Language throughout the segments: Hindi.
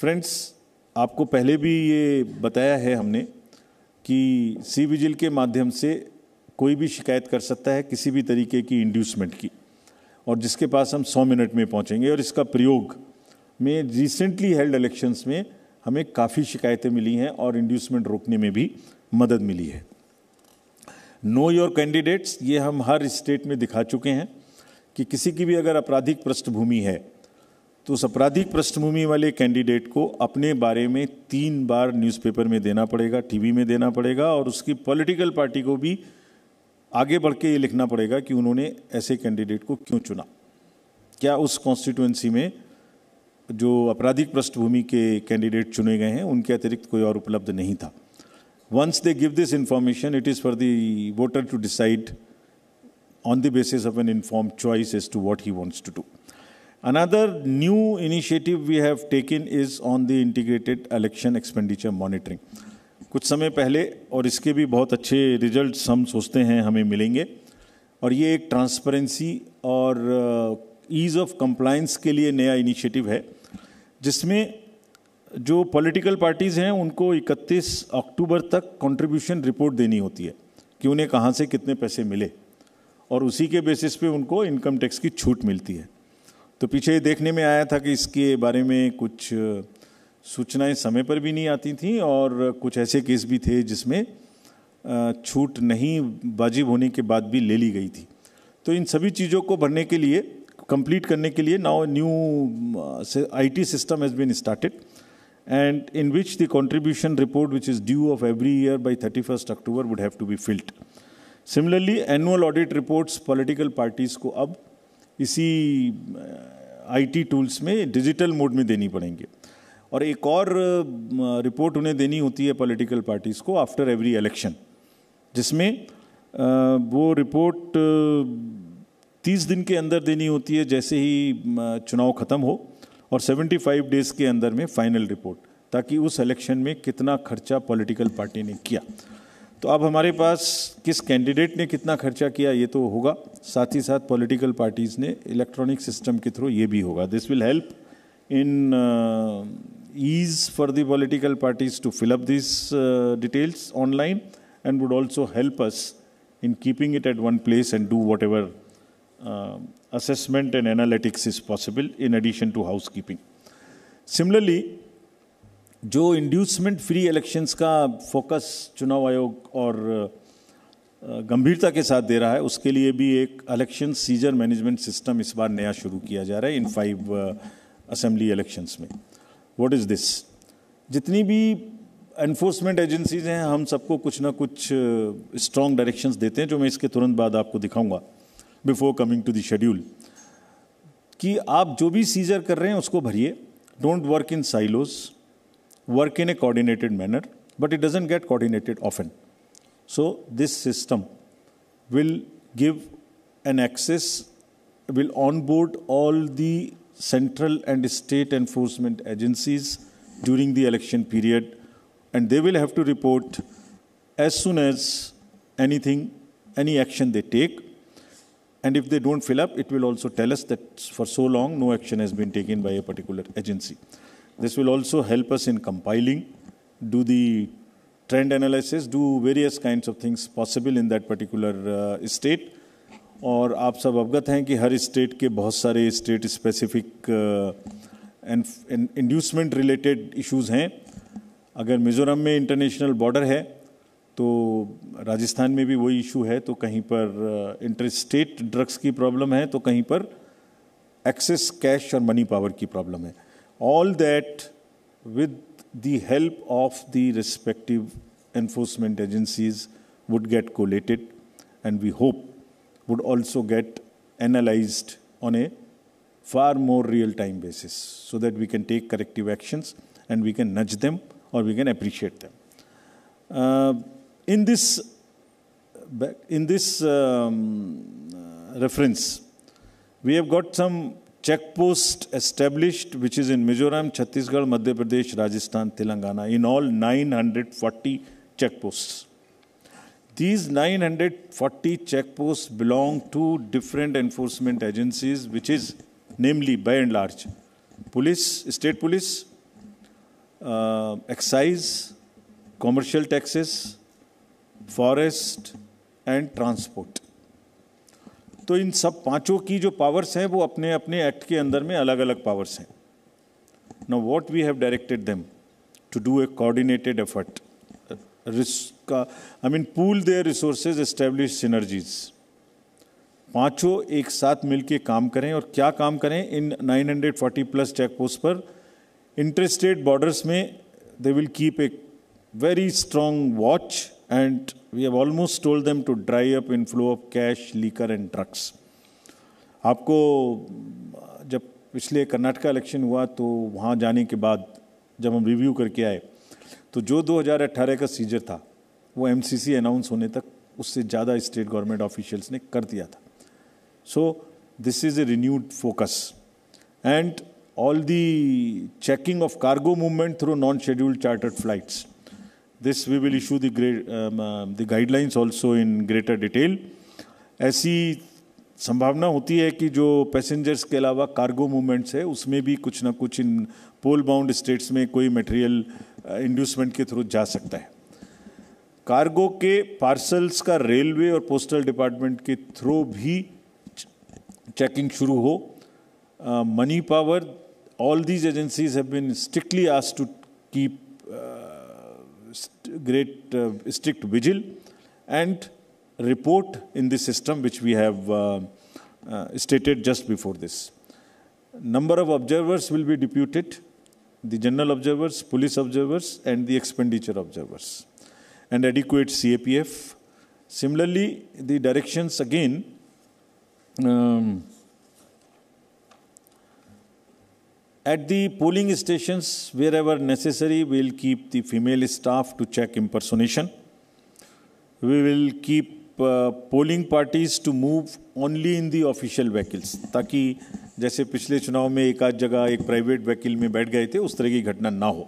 फ्रेंड्स आपको पहले भी ये बताया है हमने कि सी विजिल के माध्यम से कोई भी शिकायत कर सकता है किसी भी तरीके की इंड्यूसमेंट की और जिसके पास हम 100 मिनट में पहुंचेंगे और इसका प्रयोग में रिसेंटली हेल्ड इलेक्शंस में हमें काफ़ी शिकायतें मिली हैं और इंड्यूसमेंट रोकने में भी मदद मिली है नो योर कैंडिडेट्स ये हम हर स्टेट में दिखा चुके हैं कि किसी की भी अगर आपराधिक पृष्ठभूमि है तो उस आपराधिक पृष्ठभूमि वाले कैंडिडेट को अपने बारे में तीन बार न्यूज़पेपर में देना पड़ेगा टीवी में देना पड़ेगा और उसकी पॉलिटिकल पार्टी को भी आगे बढ़ के ये लिखना पड़ेगा कि उन्होंने ऐसे कैंडिडेट को क्यों चुना क्या उस कॉन्स्टिट्यूंसी में जो आपराधिक पृष्ठभूमि के कैंडिडेट चुने गए हैं उनके अतिरिक्त कोई और उपलब्ध नहीं था once they give this information it is for the voter to decide on the basis of an inform choice as to what he wants to do Another new initiative we have taken is on the integrated election expenditure monitoring. कुछ समय पहले और इसके भी बहुत अच्छे रिजल्ट हम सोचते हैं हमें मिलेंगे और ये एक ट्रांसपेरेंसी और ईज़ ऑफ कंप्लाइंस के लिए नया इनिशिएटिव है जिसमें जो पॉलिटिकल पार्टीज़ हैं उनको 31 अक्टूबर तक कंट्रीब्यूशन रिपोर्ट देनी होती है कि उन्हें कहाँ से कितने पैसे मिले और उसी के बेसिस पे उनको इनकम टैक्स की छूट मिलती है तो पीछे देखने में आया था कि इसके बारे में कुछ सूचनाएं समय पर भी नहीं आती थीं और कुछ ऐसे केस भी थे जिसमें छूट नहीं वाजिब होने के बाद भी ले ली गई थी तो इन सभी चीज़ों को भरने के लिए कंप्लीट करने के लिए now new IT system has been started and in which the contribution report which is due of every year by thirty first October would have to be filled similarly annual audit reports political parties को अब इसी आईटी टूल्स में डिजिटल मोड में देनी पड़ेंगे और एक और रिपोर्ट उन्हें देनी होती है पॉलिटिकल पार्टीज़ को आफ्टर एवरी इलेक्शन जिसमें वो रिपोर्ट तीस दिन के अंदर देनी होती है जैसे ही चुनाव ख़त्म हो और 75 डेज़ के अंदर में फाइनल रिपोर्ट ताकि उस इलेक्शन में कितना खर्चा पॉलिटिकल पार्टी ने किया तो अब हमारे पास किस कैंडिडेट ने कितना खर्चा किया ये तो होगा साथ ही साथ पॉलिटिकल पार्टीज ने इलेक्ट्रॉनिक सिस्टम के थ्रू ये भी होगा this will help in ease for the political parties to fill up this details online and would also help us in keeping it at one place and do whatever assessment and analytics is possible in addition to housekeeping similarly जो इंड्यूसमेंट फ्री इलेक्शंस का फोकस चुनाव आयोग और गंभीरता के साथ दे रहा है उसके लिए भी एक इलेक्शन सीजर मैनेजमेंट सिस्टम इस बार नया शुरू किया जा रहा है इन फाइव असेंबली इलेक्शंस में व्हाट इज़ दिस जितनी भी एनफोर्समेंट एजेंसीज हैं हम सबको कुछ ना कुछ स्ट्रॉन्ग डायरेक्शंस देते हैं जो मैं इसके तुरंत बाद आपको दिखाऊंगा before coming to the schedule कि आप जो भी सीजर कर रहे हैं उसको भरिए don't work in silos work in a coordinated manner, but it doesn't get coordinated often. So this system will give an access, will onboard all the central and state enforcement agencies during the election period, and they will have to report as soon as anything, any action they take. And if they don't fill up, it will also tell us that for so long no action has been taken by a particular agency. This will also help us in compiling, do the trend analysis, do various kinds of things possible in that particular uh, state. और आप सब अवगत हैं कि हर स्टेट के बहुत सारे state specific inducement related issues हैं अगर मिज़ोरम में इंटरनेशनल बॉर्डर है तो राजस्थान में भी वही इशू है तो कहीं पर इंटर स्टेट ड्रग्स की प्रॉब्लम है तो कहीं पर एक्सेस कैश और मनी पावर की प्रॉब्लम है All that with the help of the respective enforcement agencies would get collated and we hope would also get analyzed on a far more real time basis so that we can take corrective actions and we can nudge them or we can appreciate them. Uh, in this, in this um, uh, reference, we have got some checkpost established, which is in Mizoram, Chhattisgarh, Madhya Pradesh, Rajasthan, Telangana, in all 940 checkposts. These 940 checkposts belong to different enforcement agencies, which is namely, by and large, police, state police, uh, excise, commercial taxes, forest, and transport. तो इन सब पांचों की जो पावर्स हैं वो अपने अपने एक्ट के अंदर में अलग अलग पावर्स हैं no what we have directed them to do a coordinated effort का I mean pool their resources establish synergies पांचों एक साथ मिलके काम करें और क्या काम करें इन 940 प्लस चेक पोस्ट पर इंटरेस्टेड बॉर्डर्स में they will keep a very strong watch and we have almost told them to dry up inflow of cash, liquor and drugs. आपको जब पिछले कर्नाटका इलेक्शन हुआ तो वहाँ जाने के बाद जब हम रिव्यू करके आए तो जो 2018 का सीजर था वो एमसीसी अनाउंस होने तक उससे ज़्यादा स्टेट गवर्नमेंट ऑफिशियल्स ने कर दिया था so this is a renewed focus and all the checking of cargo movement through non scheduled chartered flights This we will issue the, great um, uh, the guidelines also in greater detail. ऐसी संभावना होती है कि जो पैसेंजर्स के अलावा कार्गो मूवमेंट्स है उसमें भी कुछ ना कुछ इन पोल बाउंड स्टेट्स में कोई मटेरियल इंड्यूसमेंट uh, के थ्रू जा सकता है कार्गो के पार्सल्स का रेलवे और पोस्टल डिपार्टमेंट के थ्रू भी चेकिंग शुरू हो money power all these agencies have been strictly asked to keep great uh, strict vigil and report in the system which we have uh, uh, stated just before this. Number of observers will be deputed, the general observers, police observers and the expenditure observers and adequate CAPF. Similarly, the directions again um, At the polling stations, wherever necessary, we will keep the female staff to check impersonation. We will keep uh, polling parties to move only in the official vehicles, ताकि जैसे पिछले चुनाव में एक आध जगह एक प्राइवेट व्हीकल में बैठ गए थे उस तरह की घटना ना हो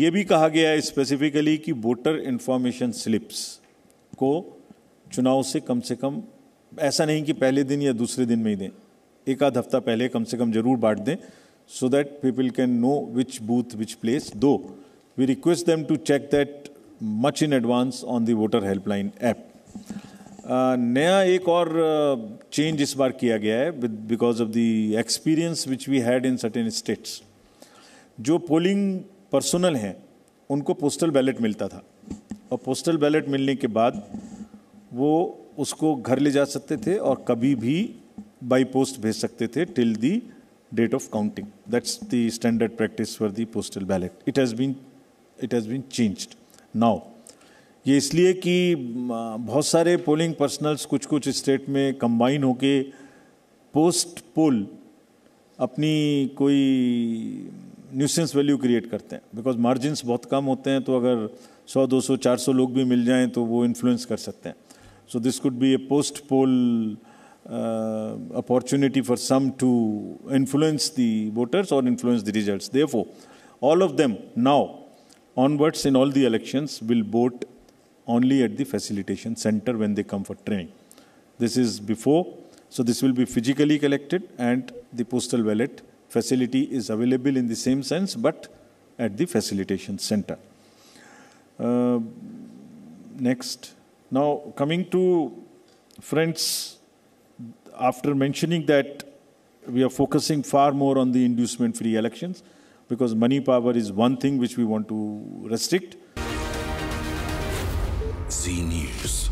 ये भी कहा गया है स्पेसिफिकली कि वोटर इन्फॉर्मेशन स्लिप्स को चुनाव से कम से कम ऐसा नहीं कि पहले दिन या दूसरे दिन में ही दें एक आध हफ्ता पहले कम से कम जरूर बांट दें so that people can know which booth, which place, though we request them to check that much in advance on the voter helpline app. Uh, नया एक और चेंज uh, इस बार किया गया है because of the experience which we had in certain states जो पोलिंग पर्सनल हैं उनको पोस्टल बैलेट मिलता था और पोस्टल बैलेट मिलने के बाद वो उसको घर ले जा सकते थे और कभी भी बाई पोस्ट भेज सकते थे till the date of counting. That's the standard practice for the postal ballot. It has been it has been changed. Now ये इसलिए कि बहुत सारे पोलिंग पर्सनल्स कुछ कुछ स्टेट में कंबाइन होके पोस्ट पोल अपनी कोई न्यूसेंस वैल्यू क्रिएट करते हैं बिकॉज मार्जिन्स बहुत कम होते हैं तो अगर 100, 200, 400 लोग भी मिल जाएं तो वो इन्फ्लुएंस कर सकते हैं so this could be a post poll uh, opportunity for some to influence the voters or influence the results. Therefore, all of them now onwards in all the elections will vote only at the facilitation center when they come for training. This is before, so this will be physically collected and the postal ballot facility is available in the same sense but at the facilitation center. Uh, next. Now coming to friends after mentioning that we are focusing far more on the inducement-free elections because money power is one thing which we want to restrict. Z News.